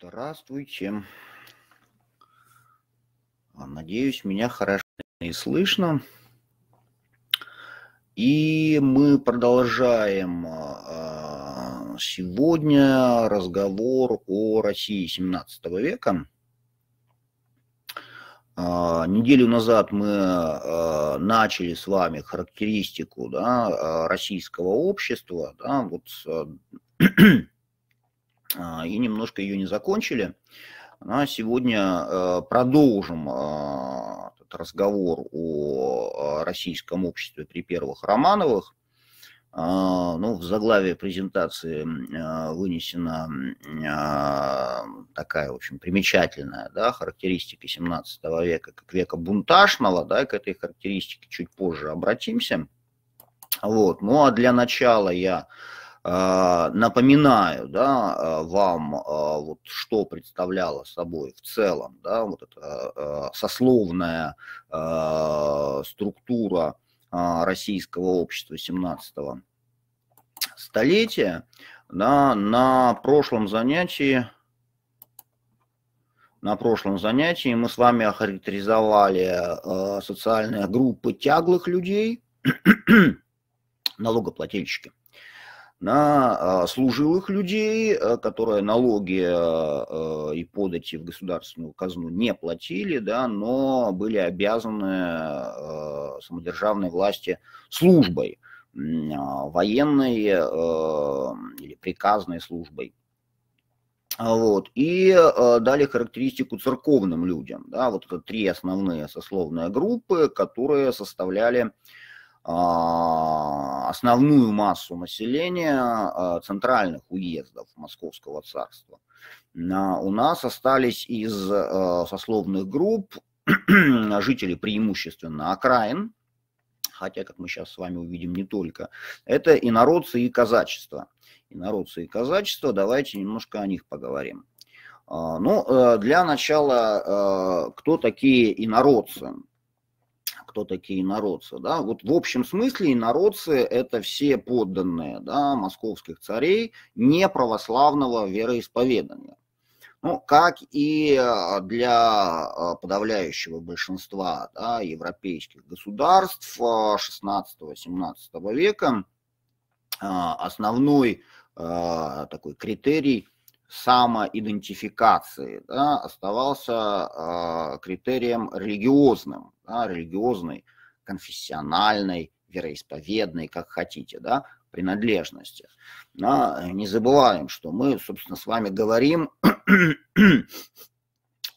Здравствуйте. А, надеюсь, меня хорошо и слышно. И мы продолжаем а, а, сегодня разговор о России 17 века. Неделю назад мы начали с вами характеристику да, российского общества. Да, вот А, и немножко ее не закончили. А сегодня э, продолжим э, этот разговор о э, российском обществе при первых Романовых. А, ну, в заглаве презентации вынесена такая, в общем, примечательная да, характеристика 17 века как века бунтажного. Да, к этой характеристике чуть позже обратимся. Вот. Ну, а для начала я Э, напоминаю да, э, вам, э, вот, что представляло собой в целом да, вот эта сословная структура российского общества 17 столетия. Да, на прошлом занятии на прошлом занятии мы с вами охарактеризовали социальные группы тяглых людей, налогоплательщики, на а, служилых людей, э, которые налоги э, э, и подати в государственную казну не платили, да, но были обязаны самодержавной власти службой, а, военной или приказной службой. А, вот. И дали характеристику церковным людям. Да, вот это три основные сословные группы, которые составляли а, основную массу населения а, центральных уездов Московского царства. У нас остались из а, сословных групп жители преимущественно окраин, хотя, как мы сейчас с вами увидим, не только. Это инородцы и казачество. Инородцы и казачество, давайте немножко о них поговорим. Ну, э, для начала, э, кто такие инородцы? кто такие народцы. Да? Вот в общем смысле народцы – это все подданные да, московских царей неправославного вероисповедания. Ну, как и э, для э, подавляющего большинства да, европейских государств 16-17 э, века основной такой критерий самоидентификации да, оставался критерием религиозным да, религиозной, конфессиональной, вероисповедной, как хотите, да, принадлежности. Да, не забываем, что мы, собственно, с вами говорим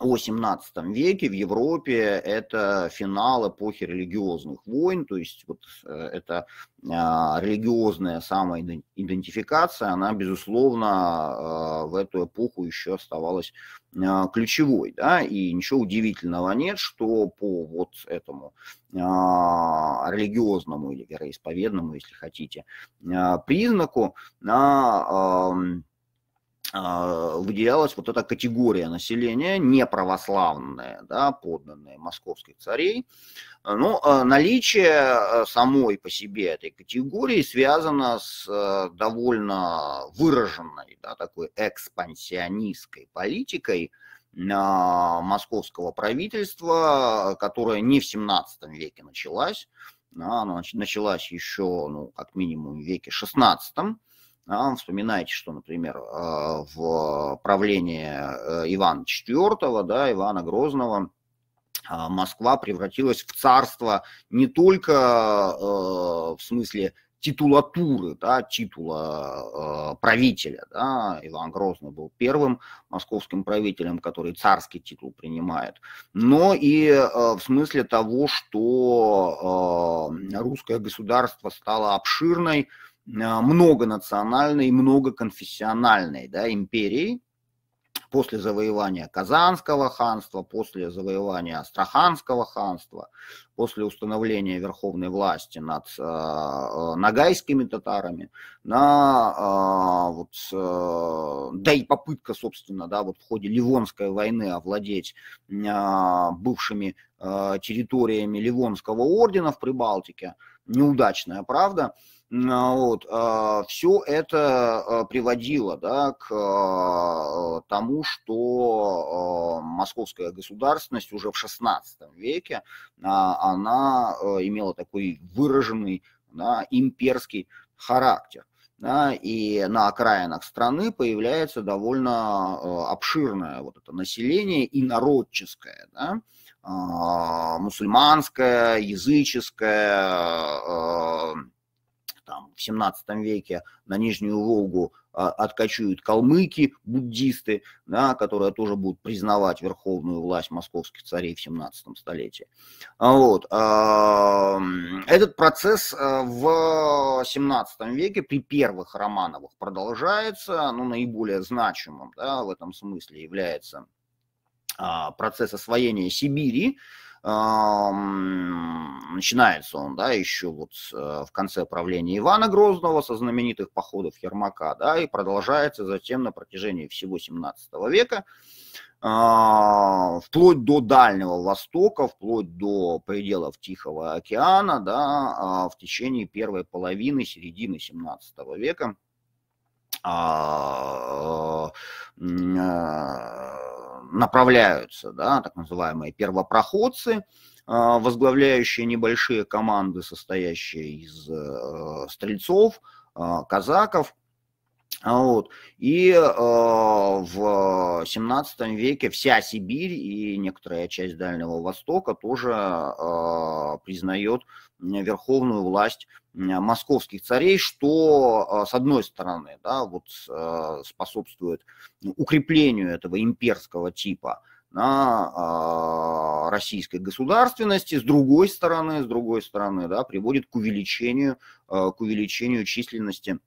XVIII веке в Европе это финал эпохи религиозных войн, то есть вот э, это а, религиозная самоидентификация, она, безусловно, а, в эту эпоху еще оставалась а, ключевой, да, и ничего удивительного нет, что по вот этому религиозному или вероисповедному, если хотите, признаку на выделялась а, вот эта категория населения, неправославная, да, подданная московских царей. А, Но ну, а, наличие самой по себе этой категории связано с довольно выраженной да, такой экспансионистской политикой московского правительства, которая не в 17 веке началась, она началась еще, ну, как минимум, в веке 16 он а, вспоминает, что, например, а, в правлении э, Ивана IV, да, Ивана Грозного, а, Москва превратилась в царство не только э, в смысле титулатуры, да, титула э, правителя. Да. Иван Грозный был первым московским правителем, который царский титул принимает, но и э, в смысле того, что э, русское государство стало обширной, а, многонациональной, многоконфессиональной да, империей после завоевания Казанского ханства, после завоевания Астраханского ханства, после установления верховной власти над э, а, а, нагайскими татарами, на, э, вот, э, да и попытка, собственно, да, вот в ходе Ливонской войны овладеть э, бывшими э, территориями Ливонского ордена в Прибалтике, неудачная, правда, а, вот, а, все это а, приводило да, к тому, что московская государственность уже в XVI веке, она имела такой выраженный да, имперский характер. Да, и на окраинах страны появляется довольно обширное вот это население и народческое, да, мусульманское, языческое, там в 17 веке на Нижнюю Волгу а, откачуют калмыки, буддисты, да, которые тоже будут признавать верховную власть московских царей в 17 столетии. А, вот. А, этот процесс в 17 веке при первых Романовых продолжается, но ну, наиболее значимым да, в этом смысле является процесс освоения Сибири, начинается он, да, еще вот э, в конце правления Ивана Грозного со знаменитых походов Ермака, да, и продолжается затем на протяжении всего 17 века, а, вплоть до Дальнего Востока, вплоть до пределов Тихого океана, да, а, в течение первой половины, середины 17 века а, направляются, да, так называемые первопроходцы, а, возглавляющие небольшие команды, состоящие из э, стрельцов, а, казаков. А, вот. И э, в 17 веке вся Сибирь и некоторая часть Дальнего Востока тоже признает верховную власть московских царей, что, э, с одной стороны, да, вот, э, способствует укреплению этого имперского типа на э, российской государственности, с другой стороны, с другой стороны, да, приводит к увеличению, к увеличению численности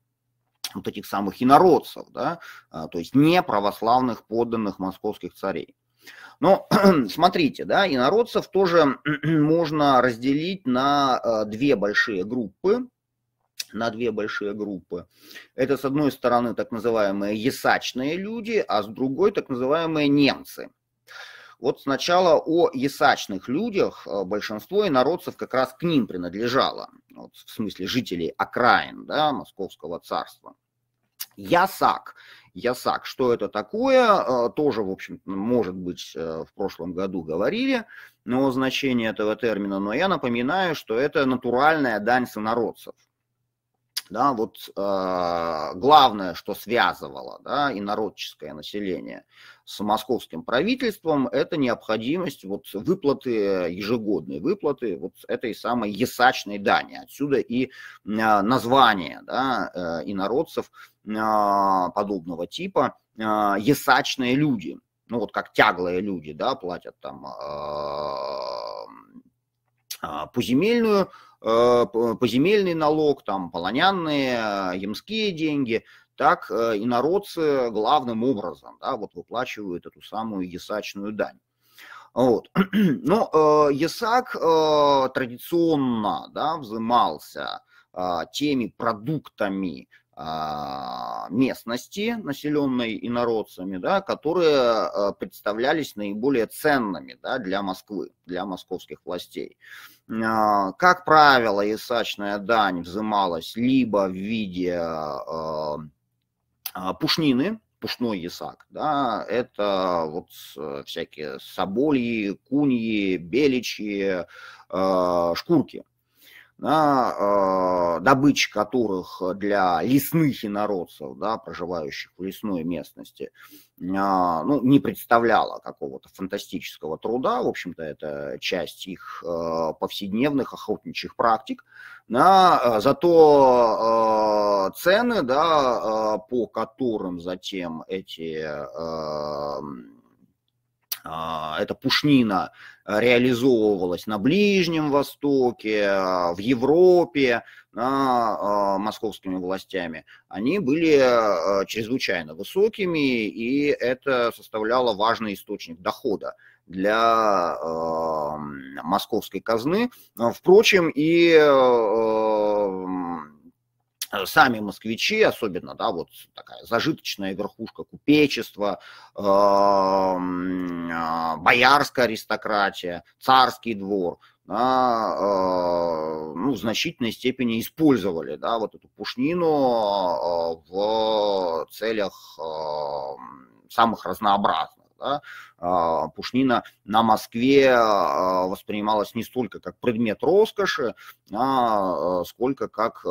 вот этих самых инородцев, да, то есть не православных подданных московских царей. Но смотрите, да, инородцев тоже можно разделить на э, две большие группы на две большие группы. Это, с одной стороны, так называемые ясачные люди, а с другой, так называемые немцы. Вот сначала о ясачных людях э, большинство инородцев как раз к ним принадлежало, вот в смысле жителей окраин да, Московского царства. Ясак ЯСАК. Что это такое? А, тоже, в общем, может быть, э, в прошлом году говорили но значение этого термина, но я напоминаю, что это натуральная дань сонародцев. Да, вот э, главное, что связывало да, инородческое население с московским правительством, это необходимость вот выплаты, э, ежегодной выплаты вот этой самой ясачной дани. Отсюда и э, название да, э, инородцев подобного типа ясачные люди. Ну вот как тяглые люди, да, платят там поземельную поземельный налог, там, полонянные, ямские деньги – так э, инородцы главным образом да, вот выплачивают эту самую ясачную дань. Вот. Но э, э, традиционно да, взымался э, теми продуктами местности, населенной инородцами, да, которые представлялись наиболее ценными да, для Москвы, для московских властей. как правило, ЕСАчная дань взималась либо в виде... А, пушнины, пушной ясак, да, это вот э, всякие собольи, куньи, беличьи, э, шкурки, да, э, добыча которых для лесных инородцев, да, проживающих в лесной местности, а, ну, не представляла какого-то фантастического труда, в общем-то, это часть их э, повседневных охотничьих практик, да, э, зато э, цены, да, по которым затем эти а, эта пушнина э, реализовывалась на Ближнем Востоке, а, в Европе, а, московскими властями, они были э, чрезвычайно высокими, и это составляло важный источник дохода для э, московской казны. Впрочем, и Э, сами москвичи, особенно, да, вот такая зажиточная верхушка купечества, эм, а, боярская аристократия, царский двор, да, э, ну, в значительной степени использовали, да, вот эту пушнину э, в целях самых разнообразных да, а, Пушнина на Москве а, воспринималась не столько как предмет роскоши, а, а сколько как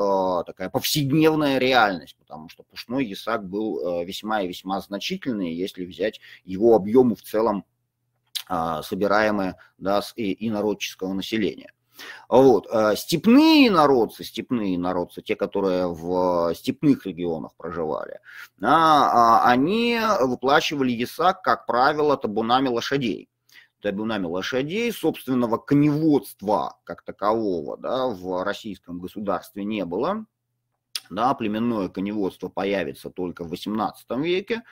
такая повседневная реальность, потому что пушной ясак был э, весьма и весьма значительный, если взять его объемы в целом собираемые да, с инородческого населения. Вот. Э, степные народцы, степные народцы, те, которые в э, степных регионах проживали, а, а, они выплачивали ясак, как правило, табунами лошадей табунами лошадей, собственного коневодства как такового да, в российском государстве не было да, племенное коневодство появится только в 18 веке,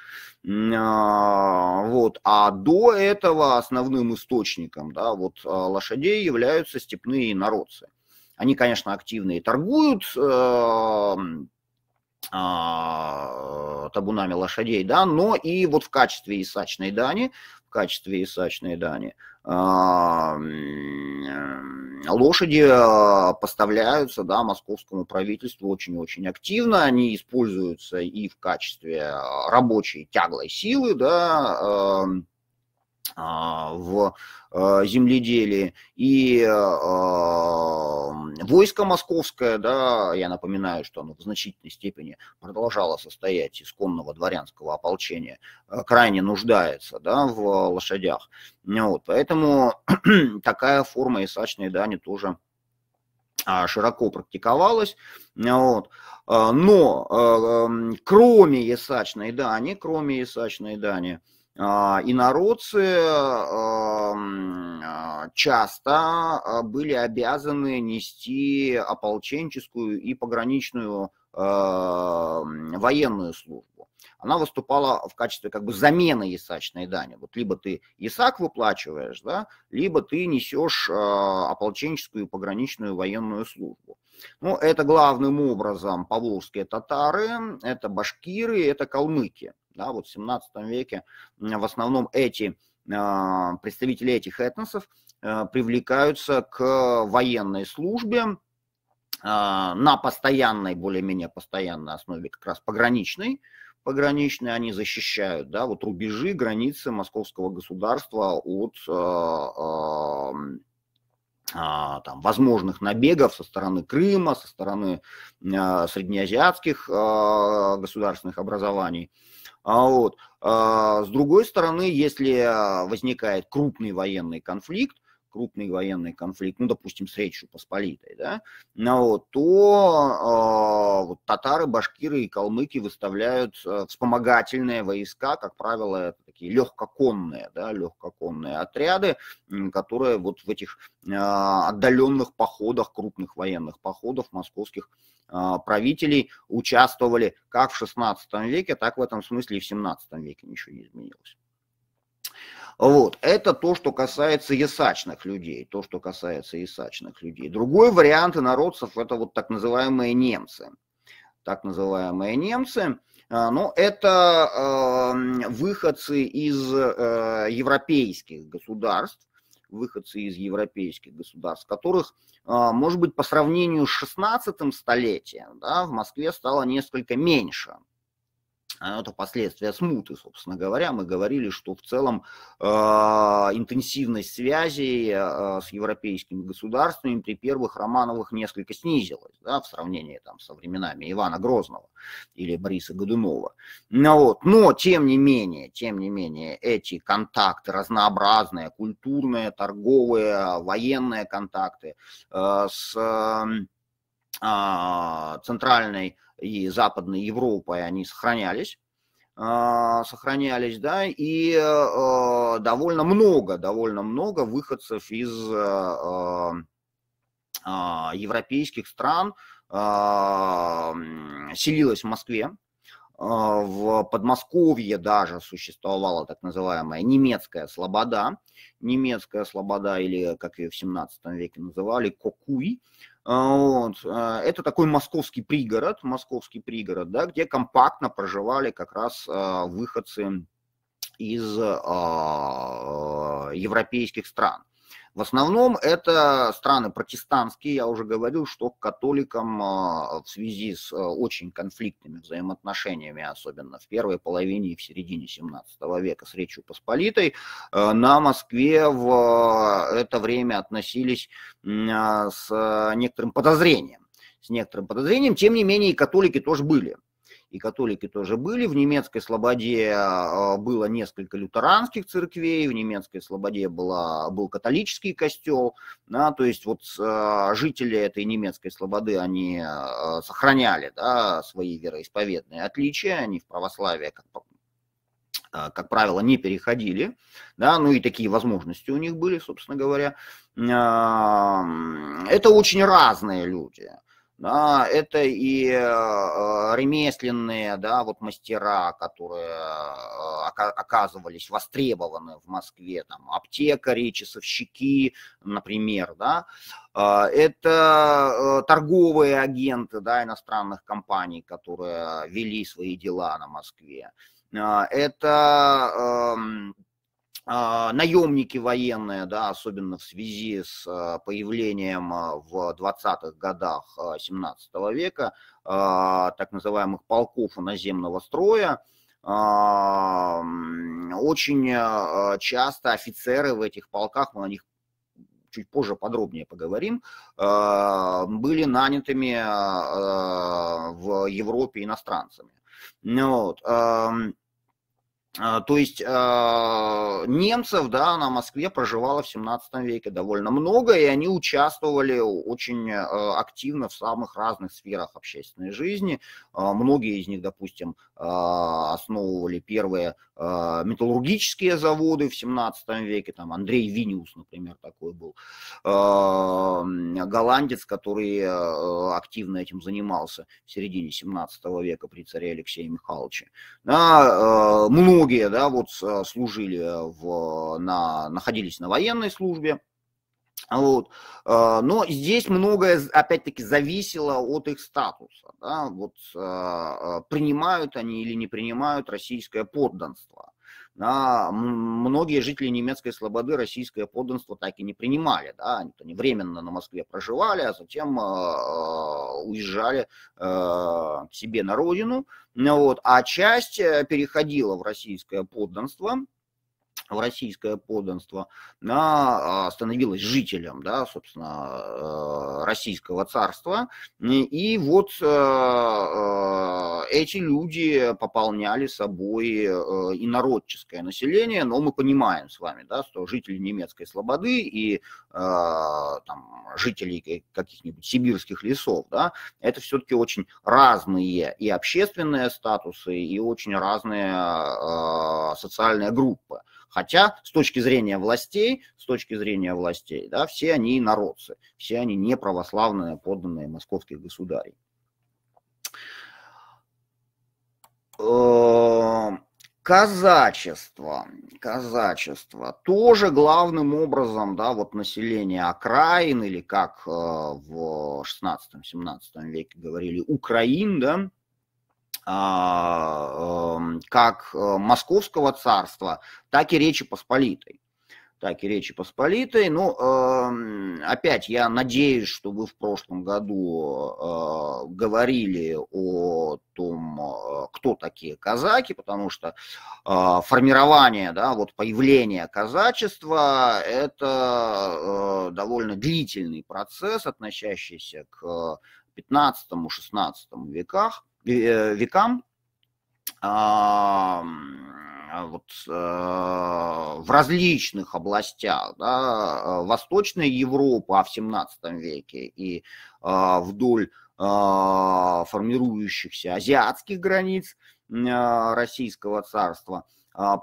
а, вот, а до этого основным источником, да, вот а, лошадей являются степные народцы. Они, конечно, активно и торгуют э, а, табунами лошадей, да, но и вот в качестве исачной дани, в качестве исачной дани – лошади а, поставляются да, московскому правительству очень-очень активно, они используются и в качестве а, рабочей тяглой силы, да, а, в а, земледелии. И э, войско московское, да, я напоминаю, что оно в значительной степени продолжало состоять из конного дворянского ополчения, э, крайне нуждается да, в лошадях. Вот, поэтому такая форма исачной дани тоже а, широко практиковалась. Вот. Но э, кроме ясачной дани, кроме ясачной дани, а, инородцы а, а, часто были обязаны нести ополченческую и пограничную военную службу. Она выступала в качестве как бы замены исачной дани. Вот либо ты исак выплачиваешь, да, либо ты несешь ополченческую и пограничную военную службу. Ну, это главным образом поволжские татары, это башкиры, это калмыки. Да, вот в 17 веке в основном эти а, представители этих этносов э, привлекаются к военной службе а, на постоянной, более-менее постоянной основе, как раз пограничной, пограничные, они защищают, да, вот рубежи, границы московского государства от э, э, а, там, возможных набегов со стороны Крыма, со стороны э, среднеазиатских э, государственных образований. Э, а вот. А, с другой стороны, если а, возникает крупный военный конфликт, крупный военный конфликт, ну, допустим, с Речью Посполитой, да, ну, вот, то э, вот, татары, башкиры и калмыки выставляют э, вспомогательные войска, как правило, это такие легкоконные, да, легкоконные отряды, которые вот в этих э, отдаленных походах, крупных военных походов московских э, правителей участвовали как в 16 веке, так в этом смысле и в 17 веке ничего не изменилось. Вот. Это то, что касается ясачных людей, то, что касается ясачных людей. Другой вариант инородцев – это вот так называемые немцы. Так называемые немцы а, – но это э, выходцы из э, европейских государств, выходцы из европейских государств, которых, э, может быть, по сравнению с 16 столетием да, в Москве стало несколько меньше. А, это последствия смуты, собственно говоря. Мы говорили, что в целом э, интенсивность связей э, с европейскими государствами при первых Романовых несколько снизилась, да, в сравнении там со временами Ивана Грозного или Бориса Годунова. Но ну вот. Но, тем не менее, тем не менее, эти контакты разнообразные, культурные, торговые, военные контакты э, с э, а, центральной и Западной Европой они сохранялись а, сохранялись, да, и э, довольно много, довольно много выходцев из э, э, европейских стран селилось в Москве. В Подмосковье даже существовала так называемая немецкая слобода, немецкая слобода или, как ее в 17 веке называли, кокуй, а, вот. А, это такой московский пригород, московский пригород, да, где компактно проживали как раз а, выходцы из европейских стран. В основном это страны протестантские, я уже говорил, что к католикам а, в связи с а, очень конфликтными взаимоотношениями, особенно в первой половине и в середине 17 века с Речью Посполитой, а, на Москве в это время относились с некоторым подозрением с некоторым подозрением. Тем не менее, и католики тоже были и католики тоже были. В немецкой слободе а, было несколько лютеранских церквей, в немецкой слободе была, был католический костел. Да, то есть вот а, жители этой немецкой слободы, они а, сохраняли да, свои вероисповедные отличия, они в православие, как, как правило, не переходили, да, ну и такие возможности у них были, собственно говоря. Это очень разные люди. Да, это и э, ремесленные, да, вот мастера, которые э, оказывались востребованы в Москве, там, аптекари, часовщики, например, да, а, это э, торговые агенты, да, иностранных компаний, которые вели свои дела на Москве, а, это эм, а, наемники военные, да, особенно в связи с а, появлением а, в 20-х годах 17 века так называемых полков наземного строя, очень часто офицеры в этих полках, мы о них чуть позже подробнее поговорим, были нанятыми в Европе иностранцами. Ну вот. А, то есть а, немцев да, на Москве проживало в 17 веке довольно много, и они участвовали очень а, активно в самых разных сферах общественной жизни. Многие из них, допустим, основывали первые металлургические заводы в 17 веке, там Андрей Виниус, например, такой был, голландец, который активно этим занимался в середине 17 века при царе Алексея Михайловича. Много многие, да, вот а, служили э, в, на, находились на военной службе, вот. А, но здесь многое, опять-таки, зависело от их статуса. Да? Вот, а, принимают они или не принимают российское подданство а многие жители немецкой слободы российское подданство так и не принимали. Да? Они временно на Москве проживали, а затем э, э уезжали э, к себе на родину. Ну вот. А часть э, переходила в российское подданство, в российское подданство, она а, становилась жителем, да, собственно, э, российского царства. И вот э, э, эти люди пополняли собой инородческое население, но мы понимаем с вами, да, что жители немецкой слободы и там, жителей каких-нибудь сибирских лесов, да, это все-таки очень разные и общественные статусы, и очень разные социальные группы. Хотя с точки зрения властей, с точки зрения властей, да, все они народцы, все они не православные подданные московских государей. Эм, казачество, казачество тоже главным образом, да, вот население окраин или как э, в 16-17 веке говорили, Украин, да, а, эм, как э, Московского царства, так и Речи Посполитой. Так и Речи Посполитой. Ну, эм, опять я надеюсь, что вы в прошлом году э, говорили о том, э, кто такие казаки, потому что формирование, да, вот появление казачества – это довольно длительный процесс, относящийся к 15-16 веках. Э, векам вот, э, в различных областях да, э, Восточная Европа в 17 веке и вдоль формирующихся азиатских границ Российского царства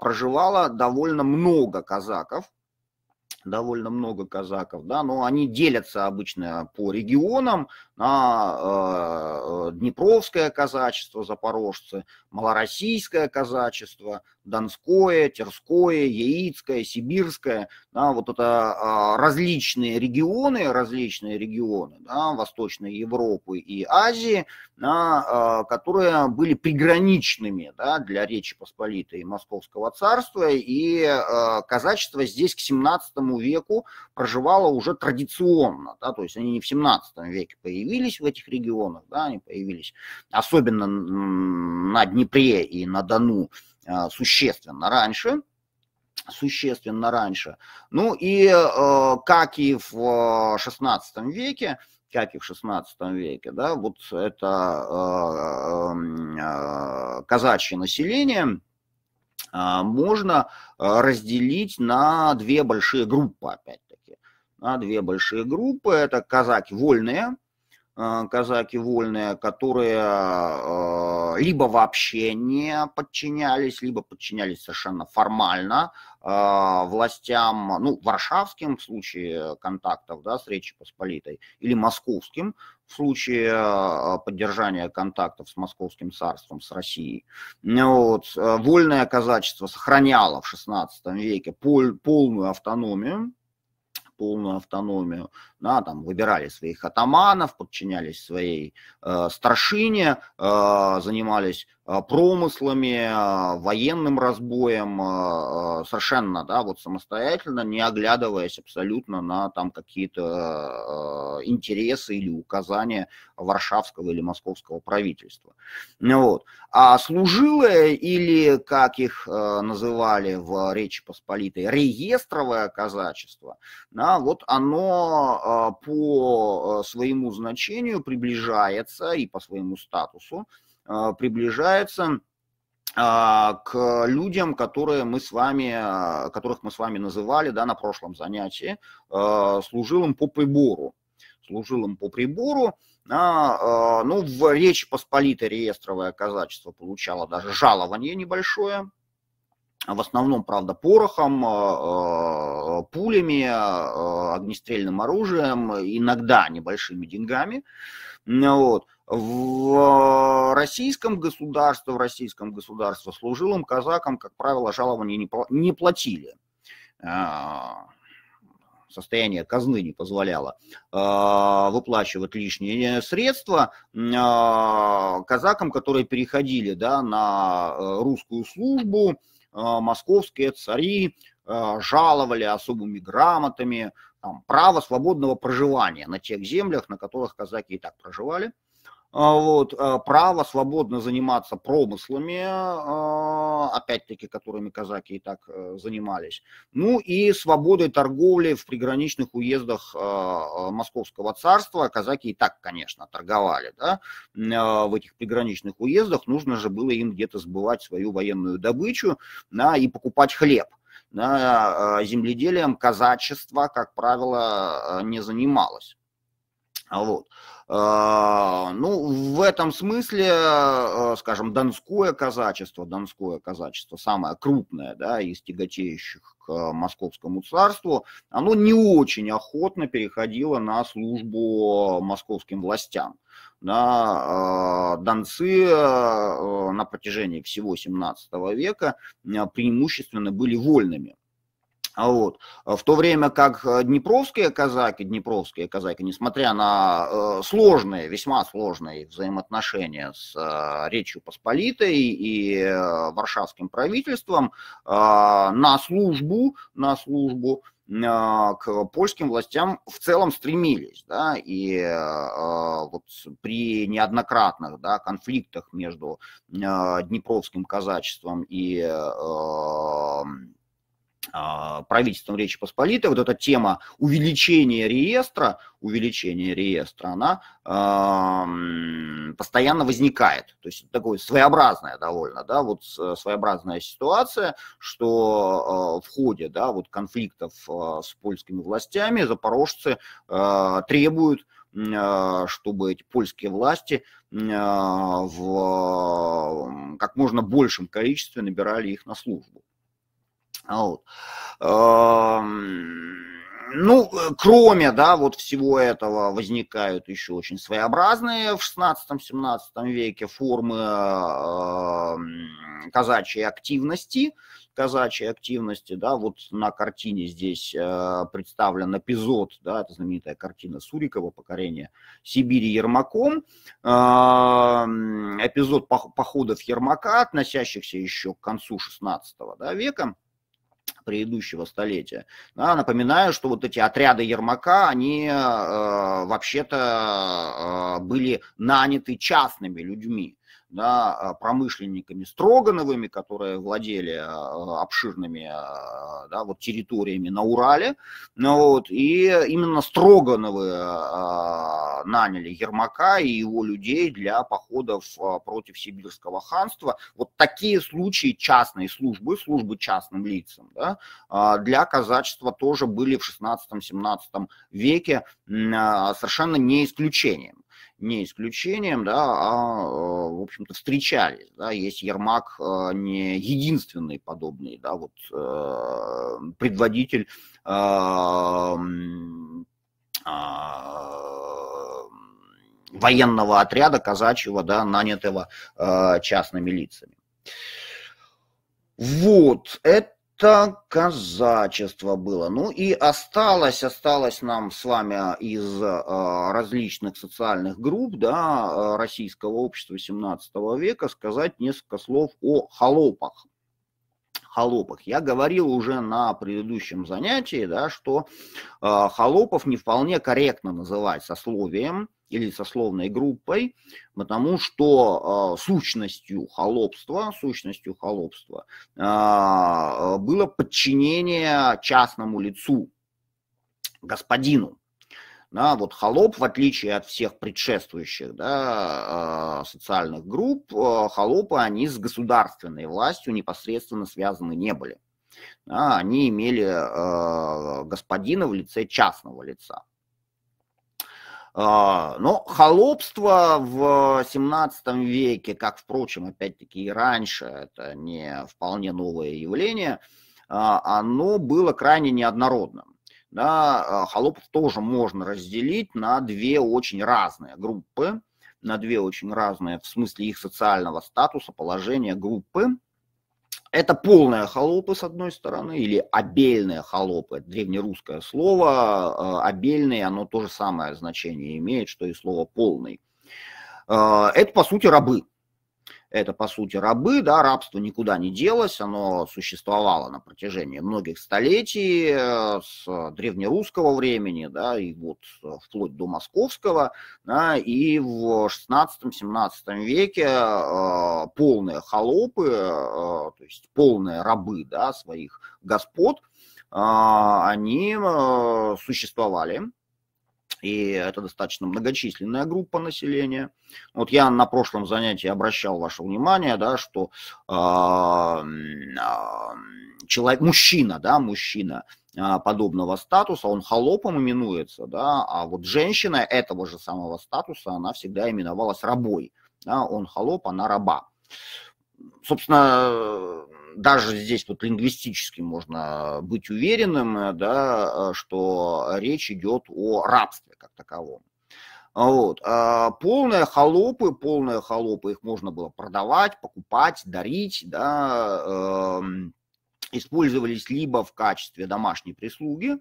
проживало довольно много казаков, довольно много казаков, да, но они делятся обычно по регионам на э, Днепровское казачество, запорожцы, малороссийское казачество, Донское, Терское, Яицкое, Сибирское, да, вот это а, различные регионы, различные регионы да, Восточной Европы и Азии, да, а, которые были приграничными да, для Речи Посполитой и Московского царства, и а, казачество здесь к 17 веку проживало уже традиционно, да, то есть они не в 17 веке появились в этих регионах, да, они появились особенно на Днепре и на Дону, а, существенно раньше, существенно раньше. Ну и э, как и в 16 э, веке, как и в 16 веке, да, вот это э, казачье население а, можно разделить на две большие группы, опять-таки. На две большие группы. Это казаки вольные, Э, казаки вольные, которые э, либо вообще не подчинялись, либо подчинялись совершенно формально э, властям, ну, варшавским в случае контактов да, с Речи Посполитой, или московским в случае поддержания контактов с Московским царством, с Россией. Ну вот. Вольное казачество сохраняло в XVI веке полную автономию полную автономию, да, там выбирали своих атаманов, подчинялись своей э, старшине, э, занимались а, промыслами, а, военным разбоем, а, совершенно, да, вот самостоятельно, не оглядываясь абсолютно на там какие-то интересы или указания варшавского или московского правительства. Ну вот. А служилое или, как их называли в Речи Посполитой, реестровое казачество, да, вот оно по своему значению приближается и по своему статусу а, приближается а, к людям, которые мы с вами, а, которых мы с вами называли да, на прошлом занятии, служил им по прибору. Служил им по прибору, а, ну, в Речи Посполитой реестровое казачество получало даже жалование небольшое, в основном, правда, порохом, пулями, огнестрельным оружием, иногда небольшими деньгами. Вот. В российском государстве, в российском государстве служилым казакам, как правило, жалования не, платили. А, состояние казны не позволяло а, выплачивать лишние средства. А, казакам, которые переходили да, на э, русскую службу, московские цари жаловали особыми грамотами там, право свободного проживания на тех землях, на которых казаки и так проживали – а, вот, э, право свободно заниматься промыслами, а, опять-таки, которыми казаки и так э, занимались, ну и свободой торговли в приграничных уездах э, Московского царства, казаки и так, конечно, торговали, да, в этих приграничных уездах нужно же было им где-то сбывать свою военную добычу, да, и покупать хлеб да, земледелием казачество, как правило, не занималось. Вот. А, ну, в этом смысле, э, скажем, донское казачество, донское казачество, самое крупное да, из тяготеющих к московскому царству, оно не очень охотно переходило на службу московским властям. Да, а, донцы э, на протяжении всего 17 века э, преимущественно были вольными а вот. Э, в то время как э, днепровские казаки, днепровские казаки, несмотря на э, сложные, весьма сложные взаимоотношения с Речью Посполитой и варшавским правительством, на службу, на службу к польским властям в целом стремились, да, и э, вот при неоднократных, да, конфликтах между э, Днепровским казачеством и э, а, правительством Речи Посполитой, вот эта тема увеличения реестра, увеличения реестра, она э, постоянно возникает. То есть такое своеобразная довольно, да, вот своеобразная ситуация, что э, в ходе, да, вот конфликтов э, с польскими властями запорожцы э, требуют чтобы эти польские власти в как можно большем количестве набирали их на службу. Вот. Ну, э, кроме, да, вот всего этого возникают еще очень своеобразные в 16-17 веке формы а, казачьей активности, казачьей активности, да, вот на картине здесь а, представлен эпизод, да, это знаменитая картина Сурикова «Покорение Сибири Ермаком», э, эпизод походов Ермака, относящихся еще к концу 16 да, века, предыдущего столетия. Да, напоминаю, что вот эти отряды Ермака, они э, вообще-то э, были наняты частными людьми да, промышленниками Строгановыми, которые владели а, обширными а, да, вот территориями на Урале. Ну, вот, и именно Строгановы а, наняли Ермака и его людей для походов против сибирского ханства. Вот такие случаи частной службы, службы частным лицам, да, для казачества тоже были в 16-17 веке совершенно не исключением не исключением, да, а, в общем-то, встречались. Да. Есть Ермак а, не единственный подобный, да, вот а, предводитель а, военного отряда казачьего, да, нанятого частными лицами. Вот, это это казачество было. Ну и осталось, осталось нам с вами из э, различных социальных групп да, э, российского общества 17 века сказать несколько слов о холопах холопах. Я говорил уже на предыдущем занятии, да, что э, холопов не вполне корректно называть сословием или сословной группой, потому что э, сущностью холопства, сущностью холопства э, было подчинение частному лицу, господину. Да, вот холоп, в отличие от всех предшествующих да, а, социальных групп, а, холопы, они с государственной властью непосредственно связаны не были. Да, они имели э, господина в лице частного лица. Но холопство в 17 веке, как, впрочем, опять-таки и раньше, это не вполне новое явление, оно было крайне неоднородным да, а, холопов тоже можно разделить на две очень разные группы, на две очень разные в смысле их социального статуса, положения группы. Это полные холопы, с одной стороны, или обельные холопы, древнерусское слово, а, обельные, оно то же самое значение имеет, что и слово полный. А, это, по сути, рабы, это, по сути, рабы, да, рабство никуда не делось, оно существовало на протяжении многих столетий, э, с древнерусского времени, да, и вот э, вплоть до московского, да, и в 16-17 веке э, полные холопы, э, то есть полные рабы, да, своих господ, э, они э, существовали, и это достаточно многочисленная группа населения. Вот я на прошлом занятии обращал ваше внимание, да, что э, а, э, а, человек, мужчина, да, мужчина э, подобного статуса, он холопом именуется, да, а вот женщина этого же самого статуса, она всегда именовалась рабой, да, он холоп, она раба. Собственно, даже здесь вот лингвистически можно быть уверенным, да, что речь идет о рабстве как таковом. Вот. А, полные холопы, полные холопы, их можно было продавать, покупать, дарить, да, эм, использовались либо в качестве домашней прислуги,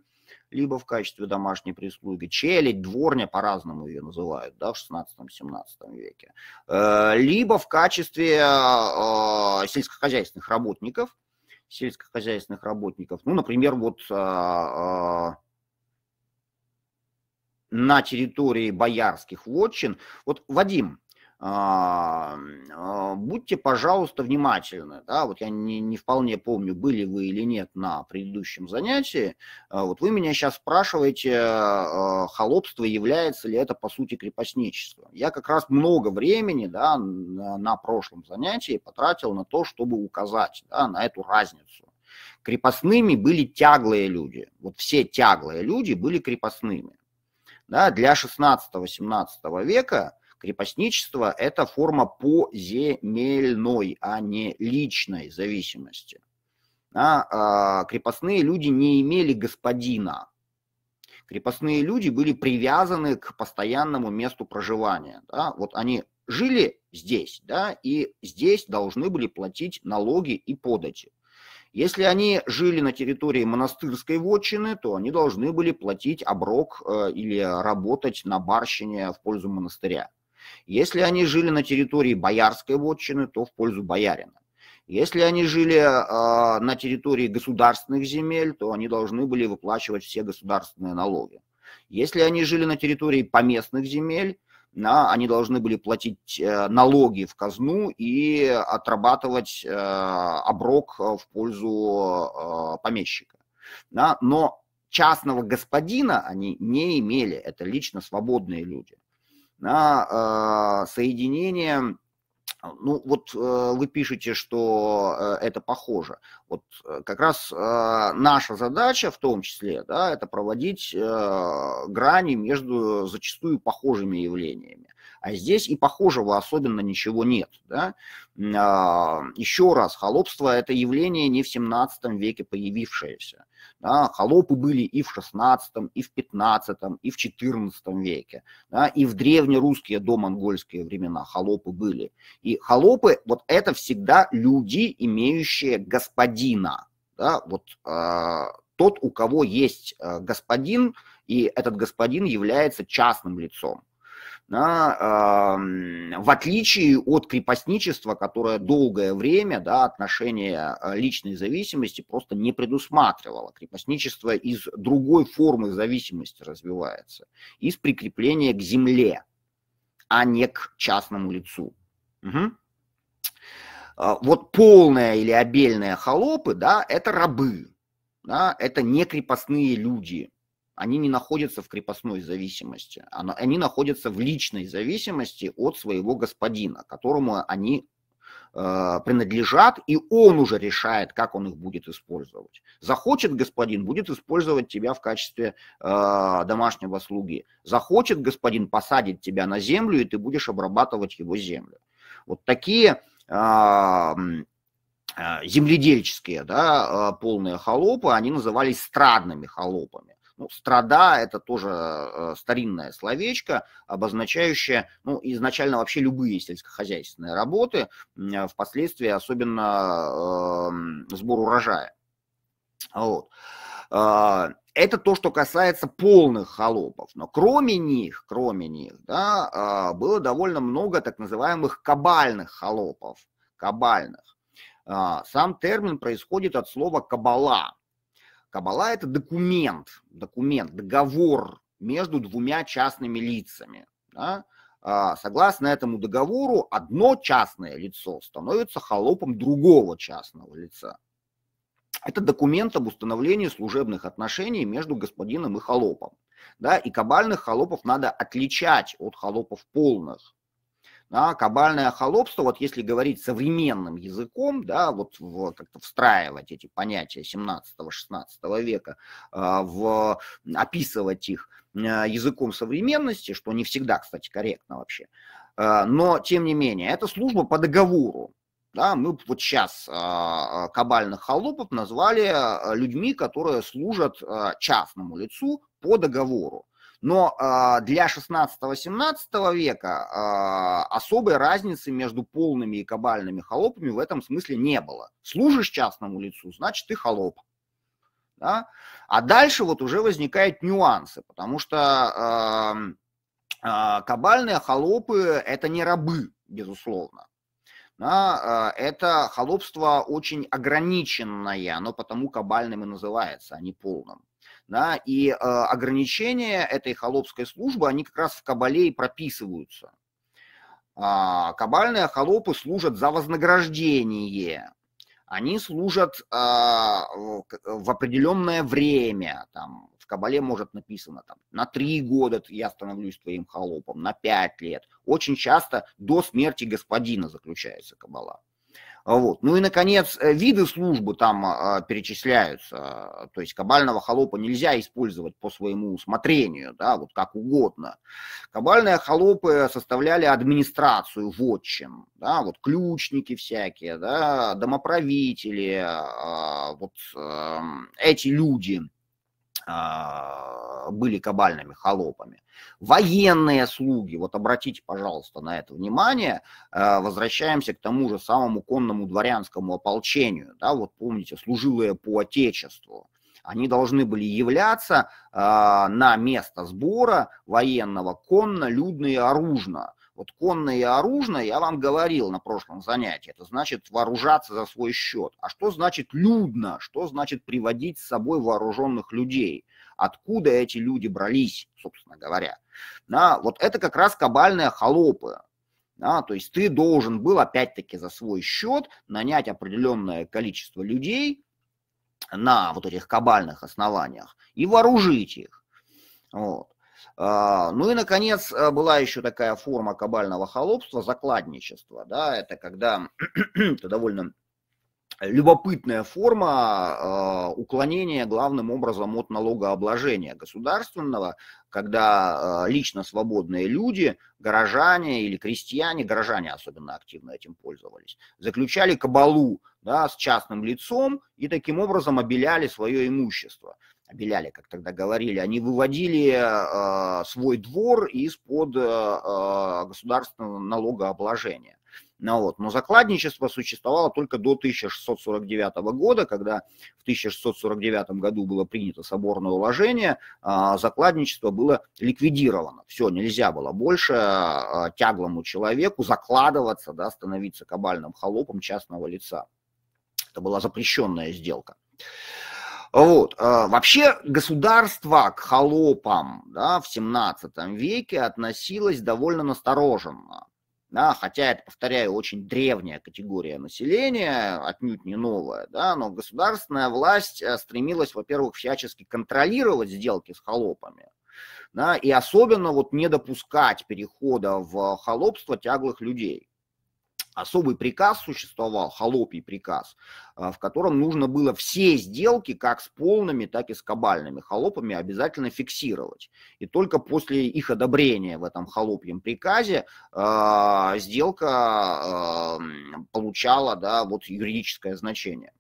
либо в качестве домашней прислуги. Челядь, дворня, по-разному ее называют, да, в 16-17 веке. Э, либо в качестве а, сельскохозяйственных работников, сельскохозяйственных работников, ну, например, вот а, на территории боярских вотчин. Вот, Вадим, а, а, будьте, пожалуйста, внимательны. Да? Вот я не, не вполне помню, были вы или нет на предыдущем занятии. А, вот вы меня сейчас спрашиваете, холопство является ли это по сути крепостничеством? Я как раз много времени да, на прошлом занятии потратил на то, чтобы указать да, на эту разницу. Крепостными были тяглые люди. Вот все тяглые люди были крепостными. Да, для 16-18 века крепостничество – это форма поземельной, а не личной зависимости. Да, а, крепостные люди не имели господина. Крепостные люди были привязаны к постоянному месту проживания. Да? Вот они жили здесь, да, и здесь должны были платить налоги и подати. Если они жили на территории монастырской вотчины, то они должны были платить оброк э, или работать на барщине в пользу монастыря. Если они жили на территории боярской вотчины, то в пользу боярина. Если они жили э, на территории государственных земель, то они должны были выплачивать все государственные налоги. Если они жили на территории поместных земель, да, они должны были платить э, налоги в казну и отрабатывать э, оброк в пользу э, помещика. Да, но частного господина они не имели, это лично свободные люди. Да, соединение ну вот э, вы пишете, что э, это похоже. Вот э, как раз э, наша задача в том числе, да, это проводить э, грани между зачастую похожими явлениями. А здесь и похожего особенно ничего нет. Да? Э, еще раз, холопство – это явление не в 17 веке появившееся. Да, холопы были и в 16, и в 15, и в 14 веке. Да, и в древнерусские монгольские времена холопы были. И холопы, вот это всегда люди, имеющие господина. Да, вот э, тот, у кого есть э, господин, и этот господин является частным лицом да, э, в отличие от крепостничества, которое долгое время да, отношение а, личной зависимости просто не предусматривало. Крепостничество из другой формы зависимости развивается, из прикрепления к земле, а не к частному лицу. Угу. Вот полное или обельные холопы, да, это рабы, да, это не крепостные люди – они не находятся в крепостной зависимости, они находятся в личной зависимости от своего господина, которому они э, принадлежат, и он уже решает, как он их будет использовать. Захочет господин, будет использовать тебя в качестве э, домашнего слуги. Захочет господин, посадит тебя на землю, и ты будешь обрабатывать его землю. Вот такие э, э земледельческие да, э, полные холопы, они назывались страдными холопами. Ну, страда – это тоже э, старинное словечко, обозначающее ну, изначально вообще любые сельскохозяйственные работы, впоследствии особенно э, сбор урожая. Вот. А, это то, что касается полных холопов. Но кроме них, кроме них, да, а, было довольно много так называемых кабальных холопов. Кабальных. А, сам термин происходит от слова кабала, Кабала – это документ, документ, договор между двумя частными лицами. Да? А, согласно этому договору, одно частное лицо становится холопом другого частного лица. Это документ об установлении служебных отношений между господином и холопом. Да? И кабальных холопов надо отличать от холопов полных. Да, кабальное холопство, вот если говорить современным языком, да, вот, вот как-то встраивать эти понятия 17-16 века, а, в, описывать их э, языком современности, что не всегда, кстати, корректно вообще, э, но тем не менее, это служба по договору, да, мы вот сейчас а, а, кабальных холопов назвали э, людьми, которые служат э, частному лицу по договору. Но э, для 16-17 века э, особой разницы между полными и кабальными холопами в этом смысле не было. Служишь частному лицу, значит ты холоп. Да? А дальше вот уже возникают нюансы, потому что э, э, кабальные холопы это не рабы, безусловно. Да, э, это холопство очень ограниченное, оно потому кабальным и называется, а не полным да, и э, ограничения этой холопской службы, они как раз в Кабале и прописываются. А, кабальные холопы служат за вознаграждение, они служат э, в определенное время, там, в Кабале может написано, там, на три года я становлюсь твоим холопом, на пять лет. Очень часто до смерти господина заключается Кабала. Вот. Ну и, наконец, э, виды службы там э, перечисляются. То есть кабального холопа нельзя использовать по своему усмотрению, да, вот как угодно. Кабальные холопы составляли администрацию в вотчин, да, вот ключники всякие, да, домоправители, э, вот э, эти люди – а, были кабальными холопами. Военные слуги, вот обратите, пожалуйста, на это внимание, а, возвращаемся к тому же самому конному дворянскому ополчению, да, вот помните, служилые по отечеству, они должны были являться а, на место сбора военного конно, людно и оружно. Вот конное и оружное, я вам говорил на прошлом занятии, это значит вооружаться за свой счет. А что значит людно? Что значит приводить с собой вооруженных людей? Откуда эти люди брались, собственно говоря? Да, вот это как раз кабальные холопы. Да, то есть ты должен был, опять-таки, за свой счет нанять определенное количество людей на вот этих кабальных основаниях и вооружить их. Вот. А, ну и, наконец, э, была еще такая форма кабального холопства, закладничество. Да, это когда это довольно любопытная форма а, уклонения главным образом от налогообложения государственного, когда а, лично свободные люди, горожане или крестьяне, горожане особенно активно этим пользовались, заключали кабалу да, с частным лицом и таким образом обеляли свое имущество. Обеляли, как тогда говорили, они выводили э, свой двор из-под э, государственного налогообложения. Ну, вот. Но закладничество существовало только до 1649 года, когда в 1649 году было принято соборное уложение, закладничество было ликвидировано. Все, нельзя было больше тяглому человеку закладываться, да, становиться кабальным холопом частного лица. Это была запрещенная сделка. Вот. Э, вообще государство к холопам да, в 17 веке относилось довольно настороженно. Да, хотя это, повторяю, очень древняя категория населения, отнюдь не новая, да, но государственная власть э, стремилась, во-первых, всячески контролировать сделки с холопами, да, и особенно вот не допускать перехода в холопство тяглых людей особый приказ существовал, холопий приказ, а, в котором нужно было все сделки, как с полными, так и с кабальными холопами, обязательно фиксировать. И только после их одобрения в этом холопьем приказе э, сделка э, получала да, вот юридическое значение.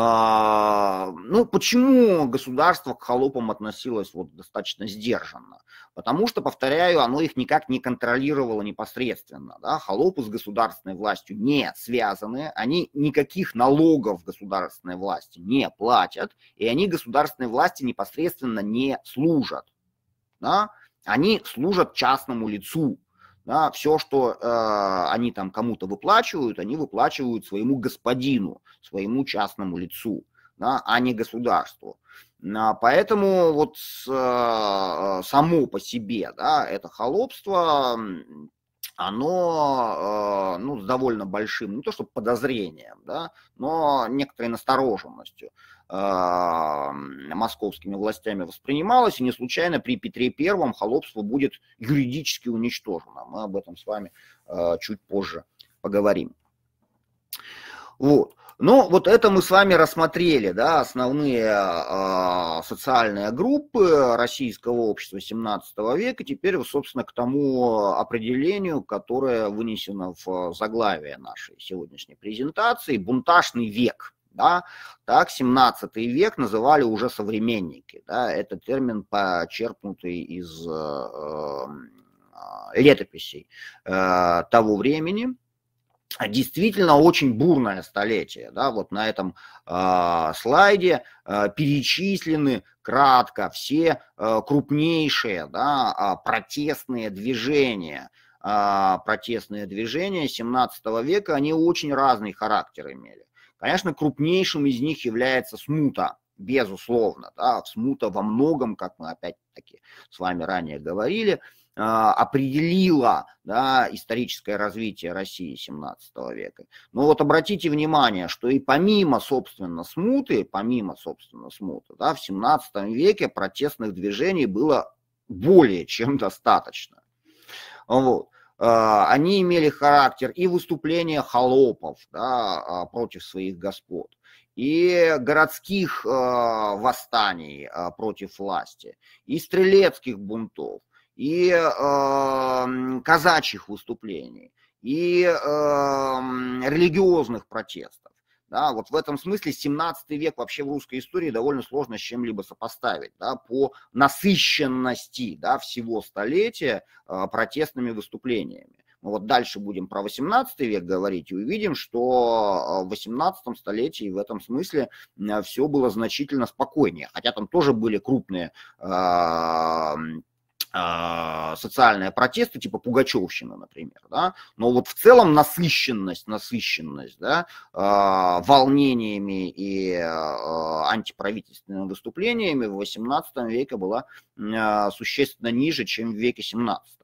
А, ну, почему государство к холопам относилось вот достаточно сдержанно? Потому что, повторяю, оно их никак не контролировало непосредственно. Да? Холопы с государственной властью не связаны, они никаких налогов государственной власти не платят, и они государственной власти непосредственно не служат. Да? Они служат частному лицу, да, все, что э, они там кому-то выплачивают, они выплачивают своему господину, своему частному лицу, да, а не государству. А, поэтому вот э, само по себе да, это холопство, оно э, ну, с довольно большим, не то что подозрением, да, но некоторой настороженностью. А, московскими властями воспринималось, и не случайно при Петре Первом холопство будет юридически уничтожено. Мы об этом с вами а, чуть позже поговорим. Вот. Ну, вот это мы с вами рассмотрели, да, основные э, социальные группы российского общества 17 века. Теперь, собственно, к тому определению, которое вынесено в заглавие нашей сегодняшней презентации, бунтажный век да, так 17 век называли уже современники, да, это термин почерпнутый из э, эм, э, летописей э, того времени, действительно очень бурное столетие. Да? Вот на этом э, слайде э, перечислены кратко все э, крупнейшие да, а, протестные движения. Э, протестные движения 17 века, они очень разный характер имели. Конечно, крупнейшим из них является смута, безусловно. Да, смута во многом, как мы опять-таки с вами ранее говорили, а, определила да, историческое развитие России 17 века. Но вот обратите внимание, что и помимо, собственно, смуты, помимо, собственно, смуты, да, в 17 веке протестных движений было более чем достаточно. Вот. А, они имели характер и выступления холопов да, а, против своих господ, и городских а, восстаний против власти, и стрелецких бунтов, и казачьих выступлений, и религиозных протестов. Да, вот в этом смысле 17 век вообще в русской истории довольно сложно с чем-либо сопоставить да, по насыщенности да, всего столетия э, протестными выступлениями. Мы вот дальше будем про 18 век говорить и увидим, что а, в 18 столетии в этом смысле а, все было значительно спокойнее. Хотя там тоже были крупные э, а, социальные протесты, типа Пугачевщина, например, да, но вот в целом насыщенность, насыщенность, да, а, волнениями и а, антиправительственными выступлениями в 18 веке была существенно ниже, чем в веке 17.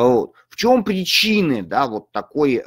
А, вот. В чем причины да, вот такой э,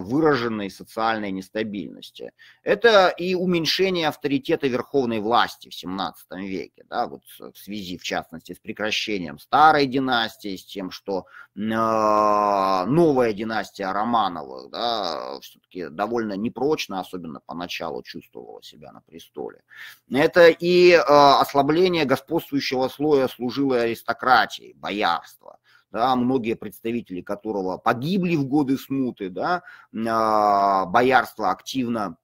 выраженной социальной нестабильности? Это и уменьшение авторитета верховной власти в 17 веке, да, вот в связи, в частности, с прекращением старой династии, с тем, что э, новая династия Романовых да, все-таки довольно непрочно, особенно поначалу чувствовала себя на престоле. Это и э, ослабление господствующего слоя служилой аристократии, боярства да, многие представители которого погибли в годы смуты, да, а, боярство активно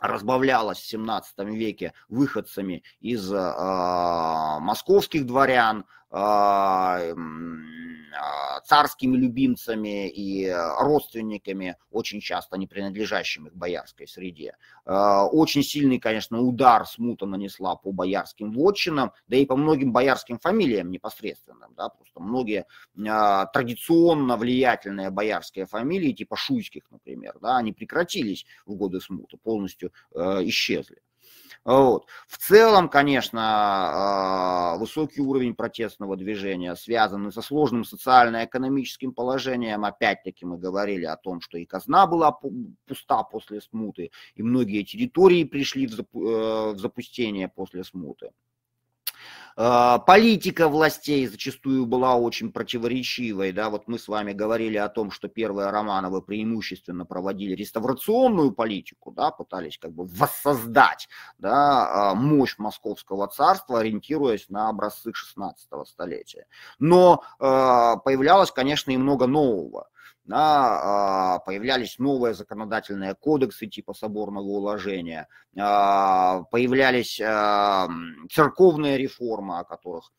разбавлялось в 17 веке выходцами из а, московских дворян, а, а, царскими любимцами и э, родственниками, очень часто не принадлежащими к боярской среде. А, очень сильный, конечно, удар смута нанесла по боярским вотчинам, да и по многим боярским фамилиям непосредственным. Да, просто многие традиционно влиятельные боярские фамилии, типа шуйских, например, да, они прекратились в годы смуты, полностью э, исчезли. Вот. В целом, конечно, э, высокий уровень протестного движения связан со сложным социально-экономическим положением. Опять-таки мы говорили о том, что и казна была пуста после смуты, и многие территории пришли в э, запустение после смуты. А, политика властей зачастую была очень противоречивой. Да? Вот мы с вами говорили о том, что первые Романовы преимущественно проводили реставрационную политику, да? пытались как бы воссоздать да, а, мощь московского царства, ориентируясь на образцы 16 столетия. Но а, появлялось, конечно, и много нового да, а, появлялись новые законодательные кодексы типа соборного уложения, а, появлялись а, церковные реформы, о которых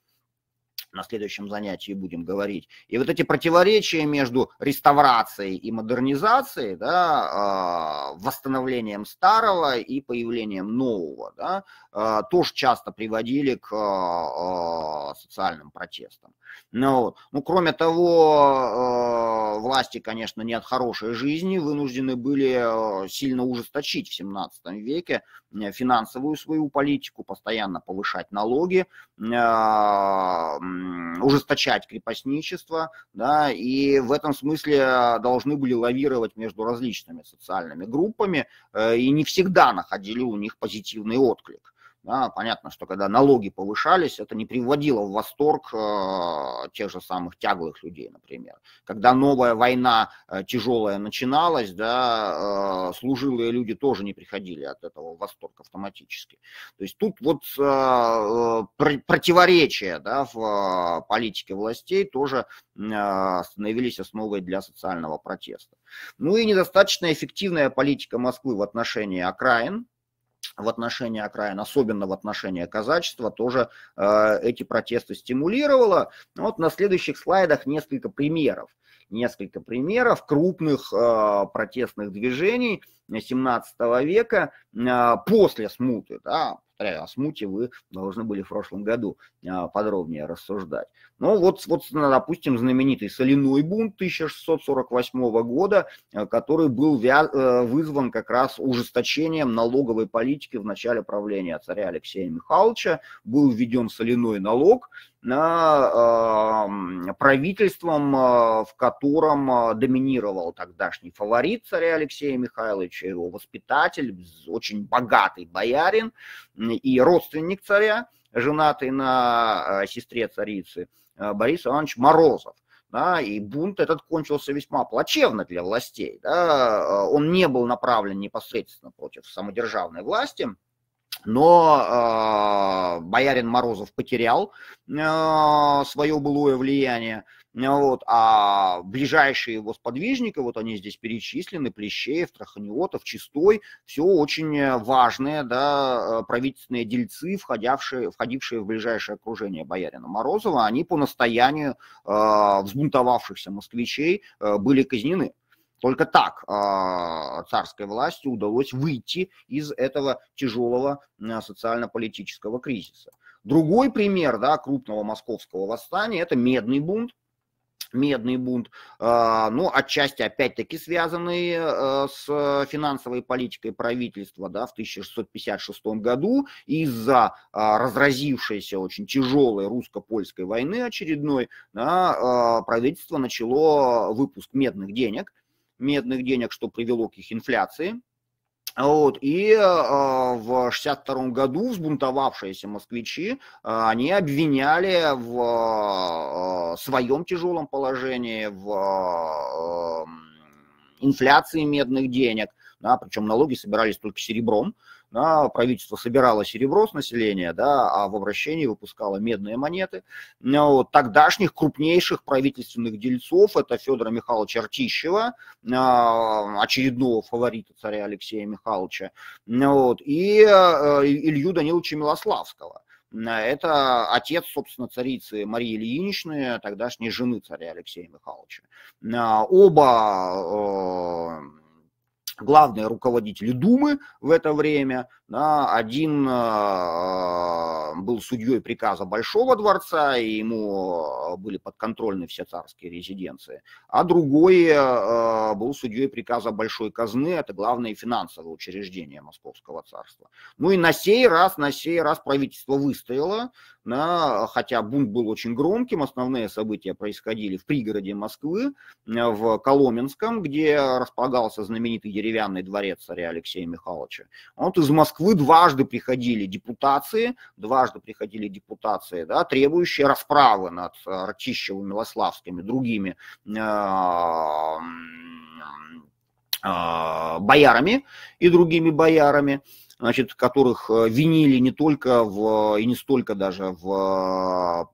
на следующем занятии будем говорить. И вот эти противоречия между реставрацией и модернизацией, да, а, восстановлением старого и появлением нового, да, а, тоже часто приводили к а, социальным протестам. Ну, ну кроме того, власти, конечно, не от хорошей жизни вынуждены были сильно ужесточить в 17 веке э, финансовую свою политику, постоянно повышать налоги, ужесточать крепостничество, да, и в этом смысле должны были лавировать между различными социальными группами, э, и не всегда находили у них позитивный отклик. Да, понятно, что когда налоги повышались, это не приводило в восторг э, тех же самых тяглых людей, например. Когда новая война э, тяжелая начиналась, да, э, служилые люди тоже не приходили от этого в восторг автоматически. То есть тут вот э, э пр- противоречия да, в э, политике властей тоже э, становились основой для социального протеста. Ну и недостаточно эффективная политика Москвы в отношении окраин, в отношении окраин, особенно в отношении казачества, тоже э, эти протесты стимулировало. Ну вот на следующих слайдах несколько примеров. Несколько примеров крупных э, протестных движений 17 века э, после смуты. Да, о смуте вы должны были в прошлом году а, подробнее рассуждать. Ну вот, вот допустим, знаменитый соляной бунт 1648 года, а, который был э, вызван как раз ужесточением налоговой политики в начале правления царя Алексея Михайловича, был введен соляной налог, Эм, правительством, э, в котором э, доминировал тогдашний фаворит царя Алексея Михайловича, его воспитатель, очень богатый боярин и родственник царя, женатый на э, сестре царицы Борис Иванович Морозов да, и бунт этот кончился весьма плачевно для властей, да, он не был направлен непосредственно против самодержавной власти, но э, боярин Морозов потерял э, свое былое влияние, вот, а ближайшие его сподвижники, вот они здесь перечислены, Плещеев, Траханиотов, Чистой, все очень важные да, а, правительственные дельцы, входявшие, входившие в ближайшее окружение боярина Морозова, они по настоянию э, взбунтовавшихся москвичей э, были казнены. Только так а, царской власти удалось выйти из этого тяжелого социально-политического кризиса. Другой пример да, крупного московского восстания – это медный бунт, медный бунт, а, но ну, отчасти опять-таки связанный а, с финансовой политикой правительства да, в 1656 году из-за разразившейся очень тяжелой русско-польской войны очередной, да, правительство начало выпуск медных денег, медных денег, что привело к их инфляции. Вот, и э, в 1962 году взбунтовавшиеся москвичи, э, они обвиняли в э, своем тяжелом положении, в э, инфляции медных денег, да, причем налоги собирались только серебром, да, правительство собирало серебро с населения, да, а в обращении выпускало медные монеты. Ну, вот, тогдашних крупнейших правительственных дельцов, это Федора Михайловича Артищева, а, очередного фаворита царя Алексея Михайловича, ну, вот, и э, Илью Даниловича Милославского. Это отец, собственно, царицы Марии Ильиничны, тогдашней жены царя Алексея Михайловича. А, оба э, главные руководители Думы в это время, да, один э, был судьей приказа Большого дворца, и ему а, были подконтрольны все царские резиденции, а другой э, был судьей приказа Большой казны, это главное финансовое учреждение Московского царства. Ну и на сей раз, на сей раз правительство выстояло, да, хотя бунт был очень громким, основные события происходили в пригороде Москвы, в Коломенском, где располагался знаменитый деревянный дворец царя Алексея Михайловича. Вот из Москвы Москвы дважды приходили депутации, дважды приходили депутации, да, требующие расправы над э, Ртищевым, Милославским и другими э, э, боярами и другими боярами, значит, которых винили не только в, и не столько даже в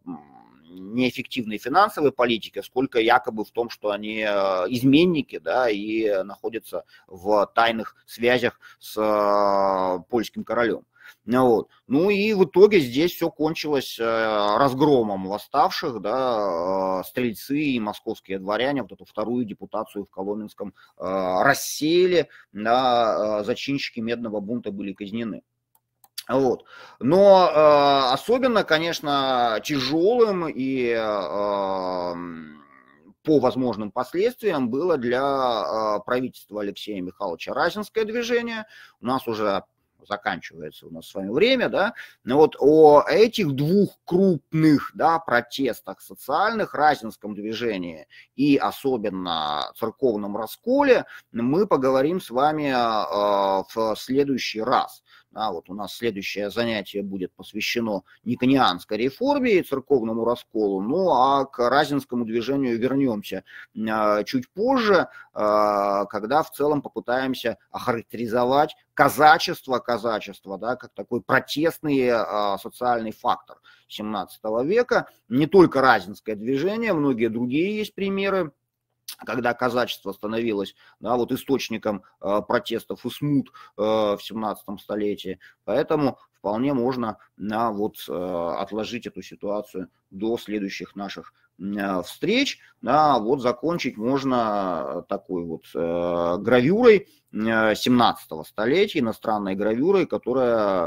неэффективной финансовой политики, сколько якобы в том, что они э, изменники, да, и находятся в тайных связях с э, польским королем. Ну вот. Ну и в итоге здесь все кончилось э, разгромом восставших, да, стрельцы и московские дворяне вот эту вторую депутацию в Коломенском рассеяли, да, зачинщики медного бунта были казнены. Вот. Но э, особенно, конечно, тяжелым и э, по возможным последствиям было для э, правительства Алексея Михайловича Разинское движение. У нас уже заканчивается у нас с вами время, да, но вот о этих двух крупных, да, протестах социальных, разинском движении и особенно церковном расколе мы поговорим с вами э, э в следующий раз. Да, вот у нас следующее занятие будет посвящено не конианской реформе и церковному расколу, ну а к разинскому движению вернемся э, чуть позже, э, когда в целом попытаемся охарактеризовать казачество, казачество, да, как такой протестный э, социальный фактор 17 века. Не только разинское движение, многие другие есть примеры когда казачество становилось да, вот источником э, протестов и смут э, в 17 столетии. Поэтому вполне можно на вот э, отложить эту ситуацию до следующих наших э, встреч, да, вот закончить можно такой вот э, гравюрой 17-го э, столетия, иностранной гравюрой, которая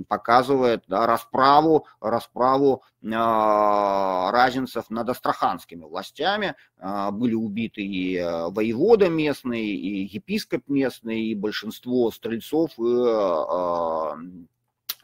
э, показывает да, расправу, расправу э, разинцев над астраханскими властями. Э, были убиты и воевода местный, и епископ местный, и большинство стрельцов, и э,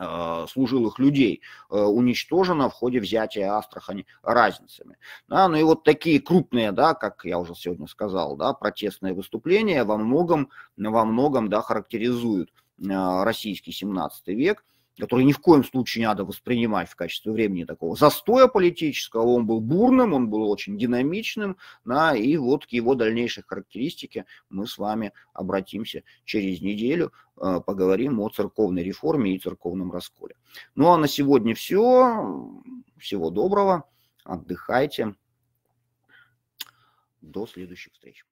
Э, служилых людей э, уничтожено в ходе взятия Астрахани разницами. Да, ну и вот такие крупные, да, как я уже сегодня сказал, да, протестные выступления во многом, во многом да, характеризуют э, российский 17 век – который ни в коем случае не надо воспринимать в качестве времени такого застоя политического. Он был бурным, он был очень динамичным, да, и вот к его дальнейшей характеристике мы с вами обратимся через неделю, э, поговорим о церковной реформе и церковном расколе. Ну а на сегодня все. Всего доброго, отдыхайте. До следующих встреч.